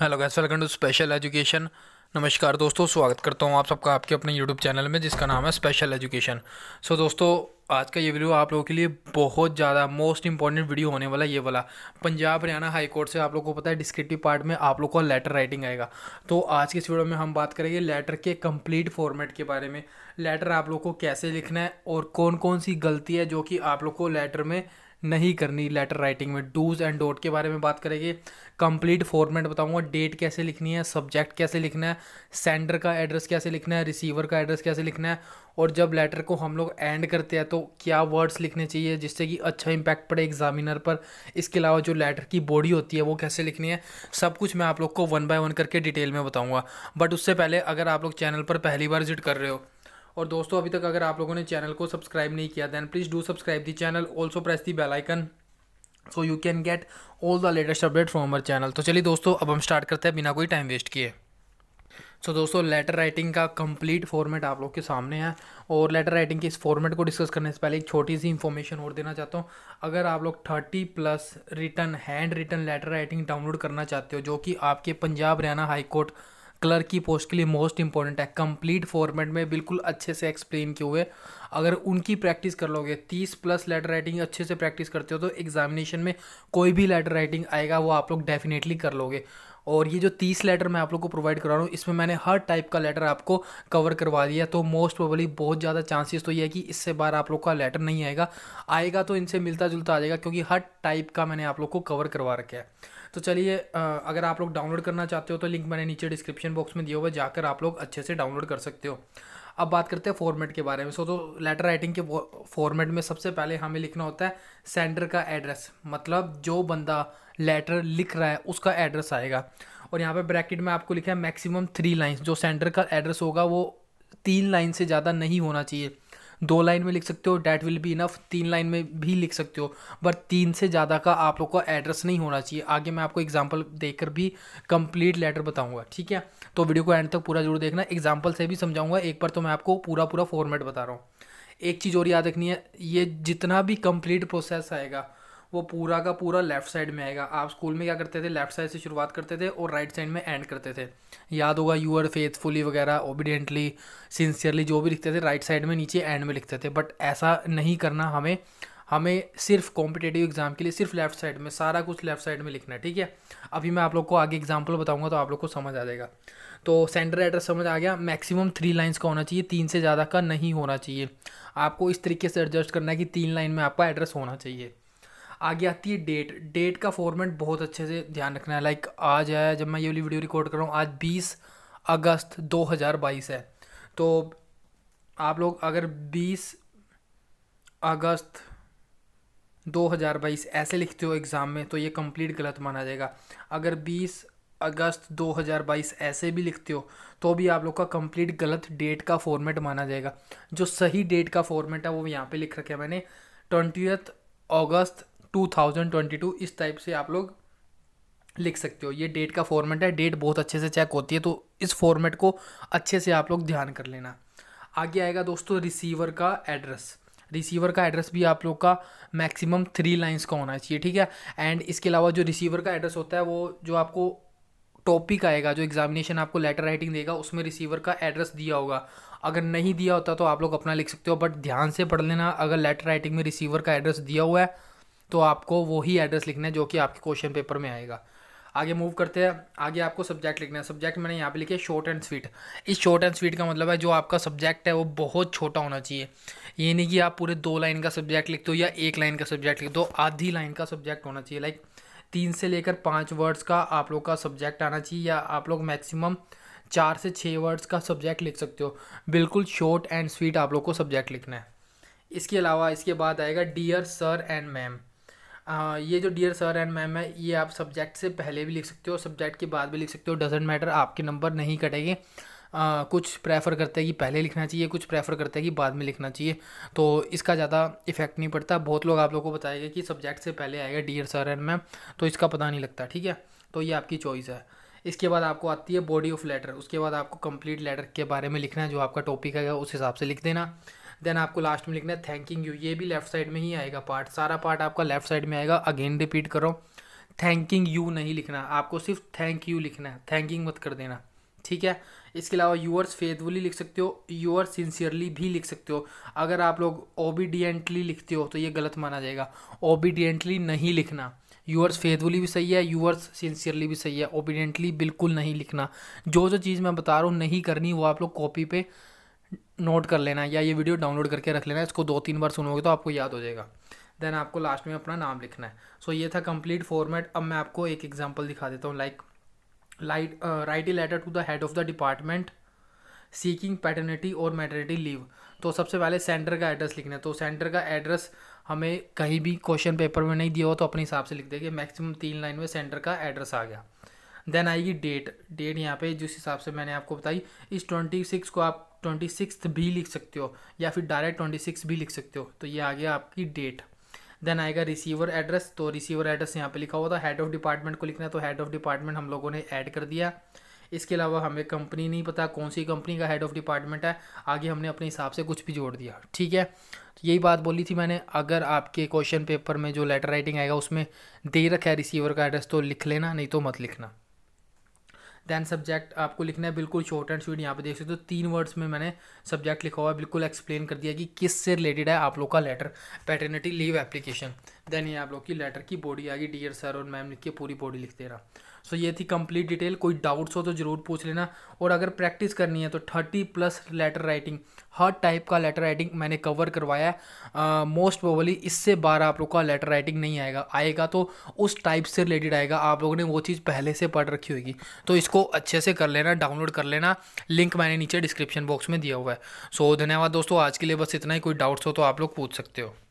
hello guys welcome to special education नमस्कार दोस्तों स्वागत करता हूँ आप सबका आपके अपने यूट्यूब चैनल में जिसका नाम है स्पेशल एजुकेशन सो दोस्तों आज का ये वीडियो आप लोगों के लिए बहुत ज़्यादा मोस्ट इंपॉर्टेंट वीडियो होने वाला ये वाला पंजाब हरियाणा हाई कोर्ट से आप लोगों को पता है डिस्क्रिप्टिव पार्ट में आप लोग को लेटर राइटिंग आएगा तो आज के इस वीडियो में हम बात करेंगे लेटर के कंप्लीट फॉर्मेट के बारे में लेटर आप लोग को कैसे लिखना है और कौन कौन सी गलती है जो कि आप लोग को लेटर में नहीं करनी लेटर राइटिंग में डूज एंड डोट के बारे में बात करेंगे कंप्लीट फॉर्मेट बताऊंगा डेट कैसे लिखनी है सब्जेक्ट कैसे लिखना है सेंडर का एड्रेस कैसे लिखना है रिसीवर का एड्रेस कैसे लिखना है और जब लेटर को हम लोग एंड करते हैं तो क्या वर्ड्स लिखने चाहिए जिससे कि अच्छा इम्पैक्ट पड़े एग्जामिनर पर इसके अलावा जो लेटर की बॉडी होती है वो कैसे लिखनी है सब कुछ मैं आप लोग को वन बाय वन करके डिटेल में बताऊँगा बट उससे पहले अगर आप लोग चैनल पर पहली बार विजिट कर रहे हो और दोस्तों अभी तक अगर आप लोगों ने चैनल को सब्सक्राइब नहीं किया then please do subscribe the channel also press the bell icon so you can get all the latest update from our channel तो चलिए दोस्तों अब हम स्टार्ट करते हैं बिना कोई टाइम वेस्ट किए सो so, दोस्तों लेटर राइटिंग का कंप्लीट फॉर्मेट आप लोग के सामने है और लेटर राइटिंग के इस फॉर्मेट को डिस्कस करने से पहले एक छोटी सी इन्फॉर्मेशन और देना चाहता हूँ अगर आप लोग thirty plus written hand written letter writing download करना चाहते हो जो कि आपके पंजाब हरियाणा हाईकोर्ट क्लर्क की पोस्ट के लिए मोस्ट इंपॉर्टेंट है कंप्लीट फॉर्मेट में बिल्कुल अच्छे से एक्सप्लेन किए हुए अगर उनकी प्रैक्टिस कर लोगे तीस प्लस लेटर राइटिंग अच्छे से प्रैक्टिस करते हो तो एग्जामिनेशन में कोई भी लेटर राइटिंग आएगा वो आप लोग डेफिनेटली कर लोगे और ये जो तीस लेटर मैं आप लोग को प्रोवाइड करा रहा हूँ इसमें मैंने हर टाइप का लेटर आपको कवर करवा दिया तो मोस्ट प्रोबली बहुत ज़्यादा चांसेस तो ये है कि इससे बार आप लोग का लेटर नहीं आएगा आएगा तो इनसे मिलता जुलता आ जाएगा क्योंकि हर टाइप का मैंने आप लोग को कवर करवा रखा है तो चलिए अगर आप लोग डाउनलोड करना चाहते हो तो लिंक मैंने नीचे डिस्क्रिप्शन बॉक्स में दिया हुआ है जाकर आप लोग अच्छे से डाउनलोड कर सकते हो अब बात करते हैं फॉर्मेट के बारे में सो तो लेटर राइटिंग के फॉर्मेट में सबसे पहले हमें लिखना होता है सेंडर का एड्रेस मतलब जो बंदा लेटर लिख रहा है उसका एड्रेस आएगा और यहाँ पे ब्रैकेट में आपको लिखा है मैक्सिमम थ्री लाइन्स जो सेंडर का एड्रेस होगा वो तीन लाइन से ज़्यादा नहीं होना चाहिए दो लाइन में लिख सकते हो डैट विल बी इनफ तीन लाइन में भी लिख सकते हो बट तीन से ज़्यादा का आप लोग का एड्रेस नहीं होना चाहिए आगे मैं आपको एग्जाम्पल देकर भी कंप्लीट लेटर बताऊँगा ठीक है तो वीडियो को एंड तक पूरा जरूर देखना एग्जाम्पल से भी समझाऊँगा एक बार तो मैं आपको पूरा पूरा फॉर्मेट बता रहा हूँ एक चीज़ और याद रखनी है ये जितना भी कंप्लीट प्रोसेस आएगा वो पूरा का पूरा लेफ्ट साइड में आएगा आप स्कूल में क्या करते थे लेफ्ट साइड से शुरुआत करते थे और राइट साइड में एंड करते थे याद होगा यू आर फेथफुली वगैरह ओबिडेंटली सिंसियरली जो भी लिखते थे राइट साइड में नीचे एंड में लिखते थे बट ऐसा नहीं करना हमें हमें सिर्फ कॉम्पिटेटिव एग्ज़ाम के लिए सिर्फ लेफ्ट साइड में सारा कुछ लेफ्ट साइड में लिखना है ठीक है अभी मैं आप लोग को आगे एग्जाम्पल बताऊंगा तो आप लोग को समझ आ जाएगा तो सेंटर एड्रेस समझ आ गया मैक्सिमम थ्री लाइंस का होना चाहिए तीन से ज़्यादा का नहीं होना चाहिए आपको इस तरीके से एडजस्ट करना है कि तीन लाइन में आपका एड्रेस होना चाहिए आगे आती है डेट डेट का फॉर्मेट बहुत अच्छे से ध्यान रखना है लाइक आज है जब मैं ये वाली वीडियो रिकॉर्ड कर रहा हूँ आज बीस अगस्त दो हज़ार बाईस है तो आप लोग अगर बीस अगस्त 2022 ऐसे लिखते हो एग्ज़ाम में तो ये कंप्लीट गलत माना जाएगा अगर 20 अगस्त 2022 ऐसे भी लिखते हो तो भी आप लोग का कंप्लीट गलत डेट का फॉर्मेट माना जाएगा जो सही डेट का फॉर्मेट है वो यहाँ पे लिख रखे हैं मैंने ट्वेंटी अगस्त 2022 इस टाइप से आप लोग लिख सकते हो ये डेट का फॉर्मेट है डेट बहुत अच्छे से चेक होती है तो इस फॉर्मेट को अच्छे से आप लोग ध्यान कर लेना आगे आएगा दोस्तों रिसीवर का एड्रेस रिसीवर का एड्रेस भी आप लोग का मैक्सिमम थ्री लाइंस का होना चाहिए ठीक है एंड इसके अलावा जो रिसीवर का एड्रेस होता है वो जो आपको टॉपिक आएगा जो एग्जामिनेशन आपको लेटर राइटिंग देगा उसमें रिसीवर का एड्रेस दिया होगा अगर नहीं दिया होता तो आप लोग अपना लिख सकते हो बट ध्यान से पढ़ लेना अगर लेटर राइटिंग में रिसीवर का एड्रेस दिया हुआ है तो आपको वही एड्रेस लिखना है जो कि आपके क्वेश्चन पेपर में आएगा आगे मूव करते हैं आगे आपको सब्जेक्ट लिखना है सब्जेक्ट मैंने यहाँ पे लिखे शॉर्ट एंड स्वीट इस शॉर्ट एंड स्वीट का मतलब है जो आपका सब्जेक्ट है वो बहुत छोटा होना चाहिए ये नहीं कि आप पूरे दो लाइन का सब्जेक्ट लिख दो या एक लाइन का सब्जेक्ट लिख दो आधी लाइन का सब्जेक्ट होना चाहिए लाइक तीन से लेकर पाँच वर्ड्स का आप लोग का सब्जेक्ट आना चाहिए या आप लोग मैक्सिमम चार से छः वर्ड्स का सब्जेक्ट लिख सकते हो बिल्कुल शॉर्ट एंड स्वीट आप लोग को सब्जेक्ट लिखना है इसके अलावा इसके बाद आएगा डियर सर एंड मैम आ, ये जो डियर सर एंड मैम है ये आप सब्जेक्ट से पहले भी लिख सकते हो सब्जेक्ट के बाद भी लिख सकते हो डजेंट मैटर आपके नंबर नहीं कटेंगे कुछ प्रेफर करते हैं कि पहले लिखना चाहिए कुछ प्रेफर करते हैं कि बाद में लिखना चाहिए तो इसका ज़्यादा इफेक्ट नहीं पड़ता बहुत लोग आप लोगों को बताएंगे कि सब्जेक्ट से पहले आएगा डियर सर एंड मैम तो इसका पता नहीं लगता ठीक है तो ये आपकी चॉइस है इसके बाद आपको आती है बॉडी ऑफ लेटर उसके बाद आपको कंप्लीट लेटर के बारे में लिखना है जो आपका टॉपिक है उस हिसाब से लिख देना देन आपको लास्ट में लिखना है थैंकिंग यू ये भी लेफ्ट साइड में ही आएगा पार्ट सारा पार्ट आपका लेफ्ट साइड में आएगा अगेन रिपीट करो थैंकिंग यू नहीं लिखना आपको सिर्फ थैंक यू लिखना है थैंकिंग मत कर देना ठीक है इसके अलावा यूअर्स फेथफुली लिख सकते हो यूअर सिंसियरली भी लिख सकते हो अगर आप लोग ओबीडियंटली लिखते हो तो ये गलत माना जाएगा ओबीडियंटली नहीं लिखना यूअर्स फेथफुली भी सही है यूअर्स सिंसियरली भी सही है ओबीडियंटली बिल्कुल नहीं लिखना जो जो चीज़ मैं बता रहा हूँ नहीं करनी वो आप लोग कॉपी पे नोट कर लेना या ये वीडियो डाउनलोड करके रख लेना इसको दो तीन बार सुनोगे तो आपको याद हो जाएगा देन आपको लास्ट में अपना नाम लिखना है सो so, ये था कंप्लीट फॉर्मेट अब मैं आपको एक एग्जांपल दिखा देता हूँ like light write a letter to the head of the department seeking paternity और मैटर्निटी लीव तो सबसे पहले सेंटर का एड्रेस लिखना है तो सेंटर का एड्रेस हमें कहीं भी क्वेश्चन पेपर में नहीं दिया हो तो अपने हिसाब से लिख देंगे मैक्सिमम तीन लाइन में सेंटर का एड्रेस आ गया देन आएगी डेट डेट यहाँ पे जिस हिसाब से मैंने आपको बताई इस ट्वेंटी सिक्स को आप ट्वेंटी सिक्स भी लिख सकते हो या फिर डायरेक्ट ट्वेंटी सिक्स भी लिख सकते हो तो ये आ गया आपकी डेट देन आएगा रिसीवर एड्रेस तो रिसीवर एड्रेस यहाँ पे लिखा हुआ था हेड ऑफ डिपार्टमेंट को लिखना है तो हेड ऑफ डिपार्टमेंट हम लोगों ने ऐड कर दिया इसके अलावा हमें कंपनी नहीं पता कौन सी कंपनी का हेड ऑफ डिपार्टमेंट है आगे हमने अपने हिसाब से कुछ भी जोड़ दिया ठीक है तो यही बात बोली थी मैंने अगर आपके क्वेश्चन पेपर में जो लेटर राइटिंग आएगा उसमें दे रखा है रिसीवर का एड्रेस तो लिख लेना नहीं तो मत लिखना देन सब्जेक्ट आपको लिखना है बिल्कुल शॉर्ट एंड स्वीट यहाँ पे देख सकते हो तो तीन वर्ड्स में मैंने सब्जेक्ट लिखा हुआ है बिल्कुल एक्सप्लेन कर दिया कि किस से रिलेटेड है आप लोग का letter paternity leave application then ये आप लोग की लेटर की बॉडी आ गई डियर सर और मैम लिख के पूरी बॉडी लिख दे रहा सो ये थी कंप्लीट डिटेल कोई डाउट्स हो तो ज़रूर पूछ लेना और अगर प्रैक्टिस करनी है तो थर्टी प्लस लेटर राइटिंग हर टाइप का लेटर राइटिंग मैंने कवर करवाया है मोस्ट प्रोबली इससे बार आप लोग का लेटर राइटिंग नहीं आएगा आएगा तो उस टाइप से रिलेटेड आएगा आप लोगों ने वो चीज़ पहले से पढ़ रखी होगी तो इसको अच्छे से कर लेना डाउनलोड कर लेना लिंक मैंने नीचे डिस्क्रिप्शन बॉक्स में दिया हुआ है सो so, धन्यवाद दोस्तों आज के लिए बस इतना ही कोई डाउट्स हो तो आप लोग पूछ सकते हो